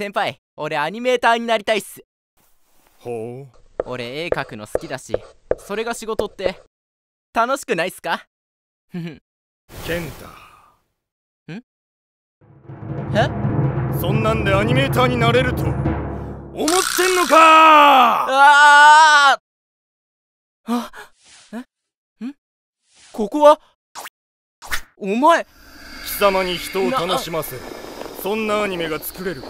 先輩俺アニメーターになりたいっすほう俺絵描くの好きだしそれが仕事って楽しくないっすかふふ健太んえそんなんでアニメーターになれると思ってんのかああえんここはお前貴様に人を楽しませそんなアニメが作れる